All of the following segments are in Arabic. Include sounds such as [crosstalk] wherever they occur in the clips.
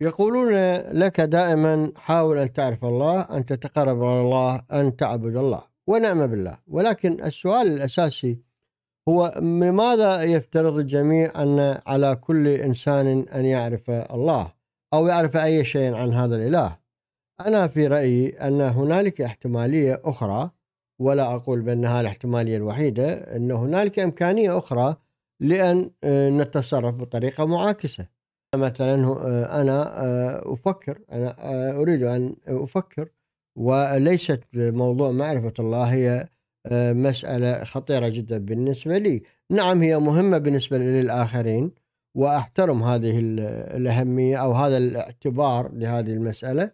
يقولون لك دائما حاول أن تعرف الله أن تتقرب إلى الله أن تعبد الله ونعم بالله ولكن السؤال الأساسي هو لماذا يفترض الجميع أن على كل إنسان أن يعرف الله أو يعرف أي شيء عن هذا الإله أنا في رأيي أن هنالك احتمالية أخرى ولا أقول بأنها الاحتمالية الوحيدة أن هنالك إمكانية أخرى لأن آه، نتصرف بطريقة معاكسة مثلا آه، انا آه، افكر انا آه، اريد ان افكر وليست موضوع معرفه الله هي مساله خطيره جدا بالنسبه لي نعم هي مهمه بالنسبه للاخرين واحترم هذه الاهميه او هذا الاعتبار لهذه المساله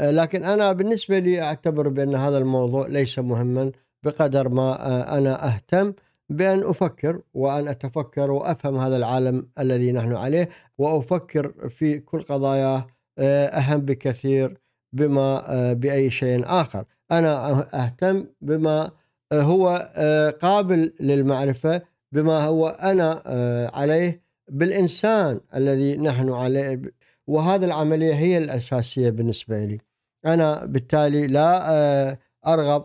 لكن انا بالنسبه لي اعتبر بان هذا الموضوع ليس مهما بقدر ما انا اهتم بأن أفكر وأن أتفكر وأفهم هذا العالم الذي نحن عليه وأفكر في كل قضاياه آه، أهم بكثير بما آه، بأي شيء آخر أنا أهتم بما آه، هو قابل للمعرفة بما هو أنا عليه بالإنسان الذي نحن عليه وهذه العملية هي الأساسية بالنسبة لي أنا بالتالي لا أرغب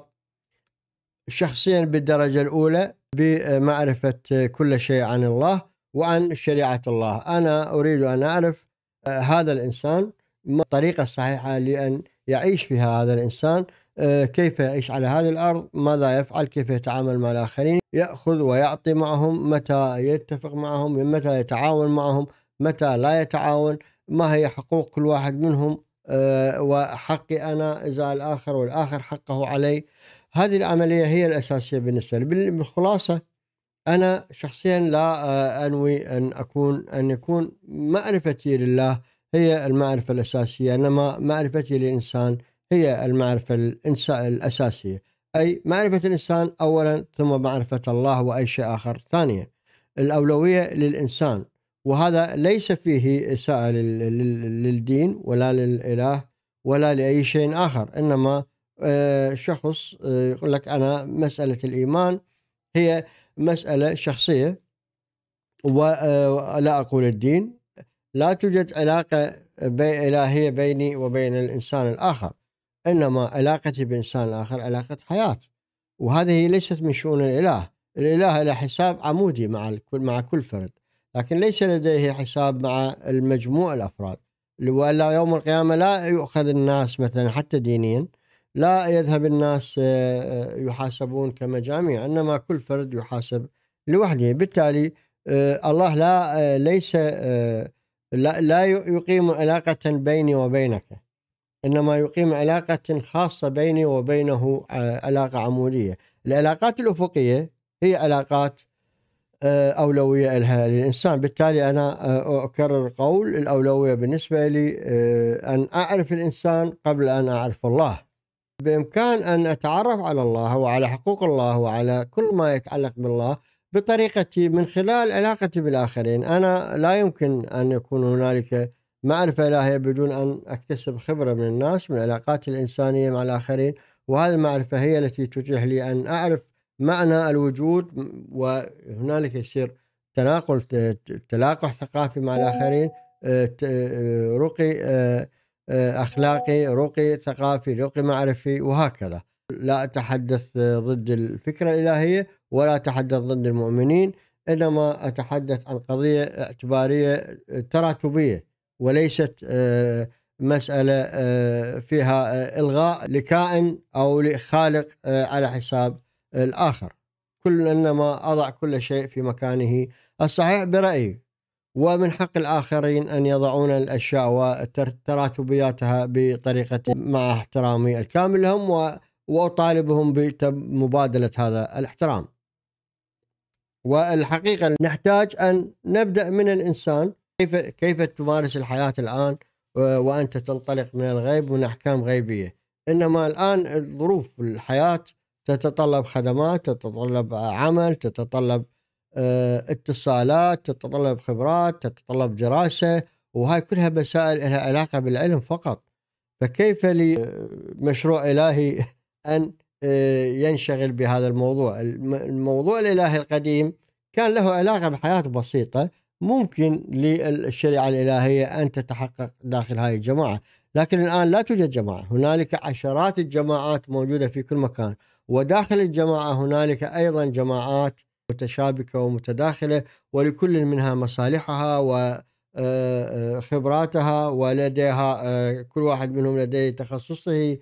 شخصيا بالدرجة الأولى بمعرفة كل شيء عن الله وعن شريعة الله أنا أريد أن أعرف آه، هذا الإنسان ما الطريقة الصحيحة لأن يعيش بها هذا الإنسان آه، كيف يعيش على هذه الأرض ماذا يفعل كيف يتعامل مع الآخرين يأخذ ويعطي معهم متى يتفق معهم متى يتعاون معهم متى لا يتعاون ما هي حقوق كل واحد منهم آه، وحقي أنا إزاء الآخر والآخر حقه علي هذه العملية هي الأساسية بالنسبة لي بالخلاصة أنا شخصيا لا آه، أنوي أن أكون أن يكون معرفتي لله هي المعرفة الأساسية إنما معرفتي للإنسان هي المعرفة الأساسية أي معرفة الإنسان أولا ثم معرفة الله وأي شيء آخر ثانيا الأولوية للإنسان وهذا ليس فيه إساءة للدين ولا للإله ولا لأي شيء آخر إنما آه، شخص آه، يقول لك أنا مسألة الإيمان هي مسألة شخصية ولا آه، أقول الدين لا توجد علاقة إلهية بيني وبين الإنسان الآخر إنما علاقتي بإنسان الآخر علاقة حياة وهذه ليست من شؤون الإله الإله إلى حساب عمودي مع مع كل فرد لكن ليس لديه حساب مع المجموع الافراد والا يوم القيامه لا يؤخذ الناس مثلا حتى دينيا لا يذهب الناس آه، آه، يحاسبون كمجاميع انما كل فرد يحاسب لوحده بالتالي آه، الله لا ليس لا, لا يقيم علاقة بيني وبينك إنما يقيم علاقة خاصة بيني وبينه علاقة عمودية العلاقات الأفقية هي علاقات آه، أولوية لها للإنسان بالتالي أنا آه، أكرر قول الأولوية بالنسبة لي آه، أن أعرف الإنسان قبل أن أعرف الله بإمكان أن أتعرف على الله وعلى حقوق الله وعلى كل ما يتعلق بالله بطريقتي من خلال علاقتي بالآخرين أنا لا يمكن أن يكون هنالك معرفة إلهية بدون أن أكتسب خبرة من الناس من علاقاتي الإنسانية مع الآخرين وهذه المعرفة هي التي تتيح لي أن أعرف معنى الوجود وهنالك يصير تناقل تلاقح ثقافي مع الاخرين آه، آه، رقي آه، اخلاقي رقي ثقافي رقي معرفي وهكذا لا اتحدث ضد الفكره الالهيه ولا اتحدث ضد المؤمنين انما اتحدث عن قضيه اعتباريه تراتبيه وليست مساله فيها الغاء لكائن او لخالق على حساب الآخر كل إنما أضع كل شيء في مكانه الصحيح برأيي ومن حق الآخرين أن يضعون الأشياء وتراتبياتها بطريقة مع احترامي الكامل لهم وأطالبهم بمبادلة هذا الاحترام والحقيقة نحتاج أن نبدأ من الإنسان كيف كيف تمارس الحياة الآن وأنت تنطلق من الغيب من أحكام غيبية إنما الآن ظروف الحياة تتطلب خدمات تتطلب عمل تتطلب آه، اتصالات تتطلب خبرات تتطلب دراسة وهاي كلها مسائل لها علاقة بالعلم فقط فكيف لمشروع آه، إلهي [laughs] أن آه، ينشغل بهذا الموضوع الموضوع الإلهي القديم كان له علاقة بحياة بسيطة ممكن للشريعة الإلهية أن تتحقق داخل هذه الجماعة لكن الآن لا توجد جماعة هنالك عشرات الجماعات موجودة في كل مكان وداخل الجماعة هنالك أيضا جماعات متشابكة ومتداخلة ولكل منها مصالحها وخبراتها آه، آه، ولديها آه، كل واحد منهم لديه تخصصه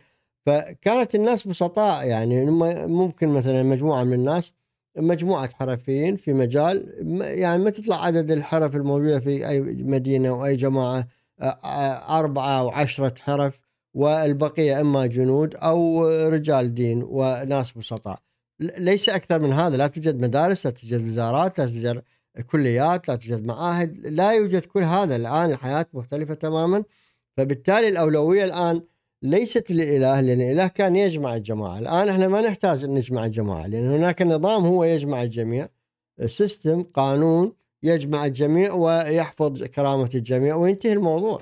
فكانت الناس بسطاء يعني ممكن مثلا مجموعة من الناس مجموعة حرفيين في مجال يعني ما تطلع عدد الحرف الموجودة في أي مدينة أو أي جماعة أربعة أو عشرة حرف والبقيه اما جنود او رجال دين وناس بسطاء ليس اكثر من هذا لا توجد مدارس لا توجد وزارات لا توجد كليات لا توجد معاهد لا يوجد كل هذا الان الحياه مختلفه تماما فبالتالي الاولويه الان ليست للاله لان الاله كان يجمع الجماعه الان احنا ما نحتاج أن نجمع الجماعه لان هناك نظام هو يجمع الجميع سيستم قانون يجمع الجميع ويحفظ كرامه الجميع وينتهي الموضوع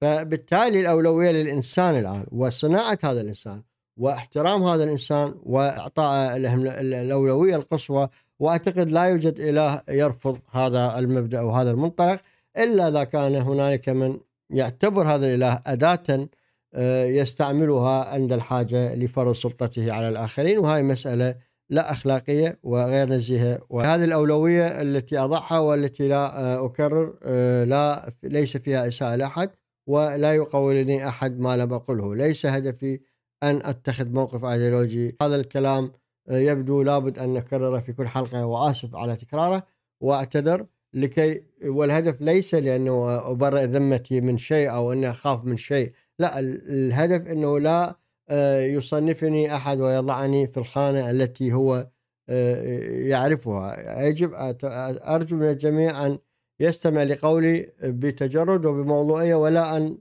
فبالتالي الأولوية للإنسان الآن وصناعة هذا الإنسان واحترام هذا الإنسان وإعطاء الأولوية القصوى وأعتقد لا يوجد إله يرفض هذا المبدأ وهذا المنطلق إلا إذا كان هنالك من يعتبر هذا الإله أداة آه، يستعملها عند الحاجة لفرض سلطته على الآخرين وهي مسألة لا أخلاقية وغير نزيهة وهذه الأولوية التي أضعها والتي لا آه، أكرر آه، لا ليس فيها إساءة لأحد ولا يقولني أحد ما لم أقله ليس هدفي أن أتخذ موقف أيديولوجي هذا الكلام آه، يبدو لابد أن نكرره في كل حلقة وآسف على تكراره وأعتذر لكي والهدف ليس لأنه أبرئ ذمتي من شيء أو أني أخاف من شيء لا الهدف أنه لا آه، يصنفني أحد ويضعني في الخانة التي هو آه، يعرفها يجب أرجو من الجميع أن يستمع لقولي بتجرد وبموضوعية ولا أن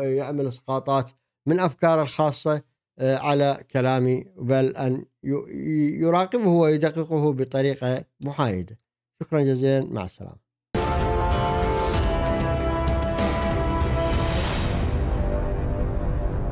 يعمل إسقاطات من افكار الخاصة آه، على كلامي بل أن يراقبه ويدققه بطريقة محايدة شكرا جزيلا مع السلامة